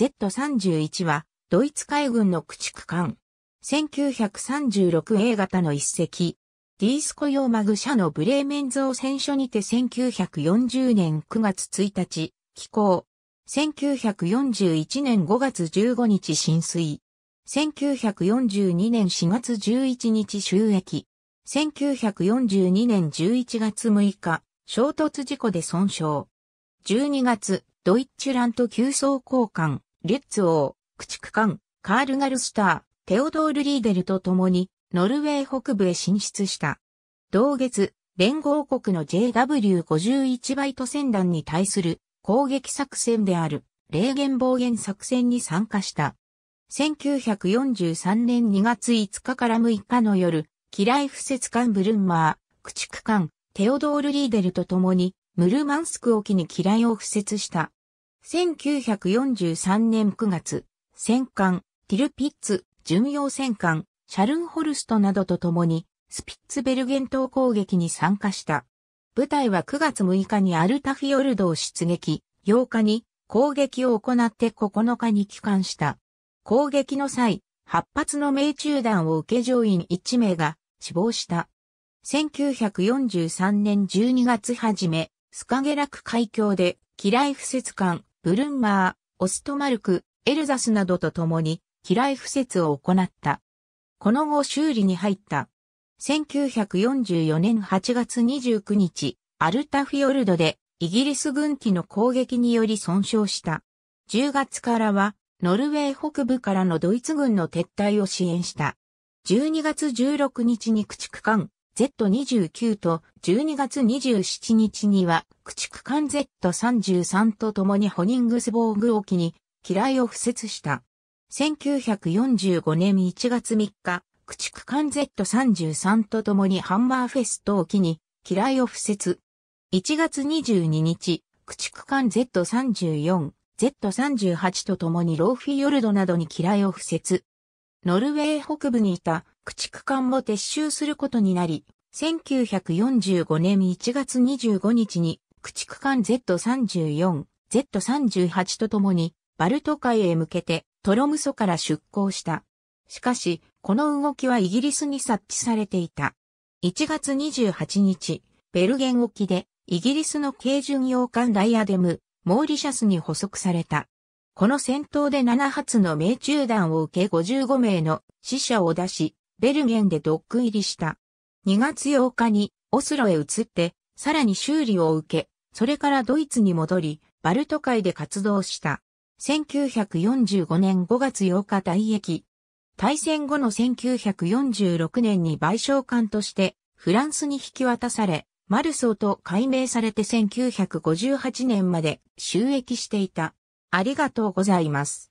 Z31 は、ドイツ海軍の駆逐艦。1936 A 型の一隻。ディースコ用マグ社のブレーメン造船所にて1940年9月1日、寄港。1941年5月15日浸水。1942年4月11日収益。1942年11月6日、衝突事故で損傷。12月、ドイッチュラント急走交換。リュッツ王、駆逐艦、カールガルスター、テオドール・リーデルと共に、ノルウェー北部へ進出した。同月、連合国の JW51 バイト戦団に対する攻撃作戦である、霊言暴言作戦に参加した。1943年2月5日から6日の夜、機雷不設艦ブルンマー、駆逐艦、テオドール・リーデルと共に、ムルマンスク沖に機雷を敷設した。1943年9月、戦艦、ティルピッツ、巡洋戦艦、シャルンホルストなどと共に、スピッツベルゲン島攻撃に参加した。部隊は9月6日にアルタフィヨルドを出撃、8日に攻撃を行って9日に帰還した。攻撃の際、8発の命中弾を受け乗員1名が死亡した。1943年12月初め、スカゲラク海峡で、機雷不設艦、ブルンマー、オストマルク、エルザスなどと共に、機雷敷設を行った。この後修理に入った。1944年8月29日、アルタフィヨルドでイギリス軍機の攻撃により損傷した。10月からは、ノルウェー北部からのドイツ軍の撤退を支援した。12月16日に駆逐艦、Z29 と12月27日には駆逐艦 Z33 と共にホニングスボーグ沖に機雷を付設した。1945年1月3日、駆逐艦 Z33 と共にハンマーフェスト沖に機雷を付設。1月22日、駆逐艦 Z34、Z38 と共にローフィヨルドなどに機雷を付設。ノルウェー北部にいた駆逐艦も撤収することになり、1945年1月25日に駆逐艦 Z34、Z38 とともにバルト海へ向けてトロムソから出港した。しかし、この動きはイギリスに察知されていた。1月28日、ベルゲン沖でイギリスの軽巡洋艦ダイアデム、モーリシャスに捕捉された。この戦闘で7発の命中弾を受け55名の死者を出し、ベルゲンでドック入りした。2月8日にオスロへ移って、さらに修理を受け、それからドイツに戻り、バルト海で活動した。1945年5月8日退役。大戦後の1946年に賠償官としてフランスに引き渡され、マルソーと改名されて1958年まで収益していた。ありがとうございます。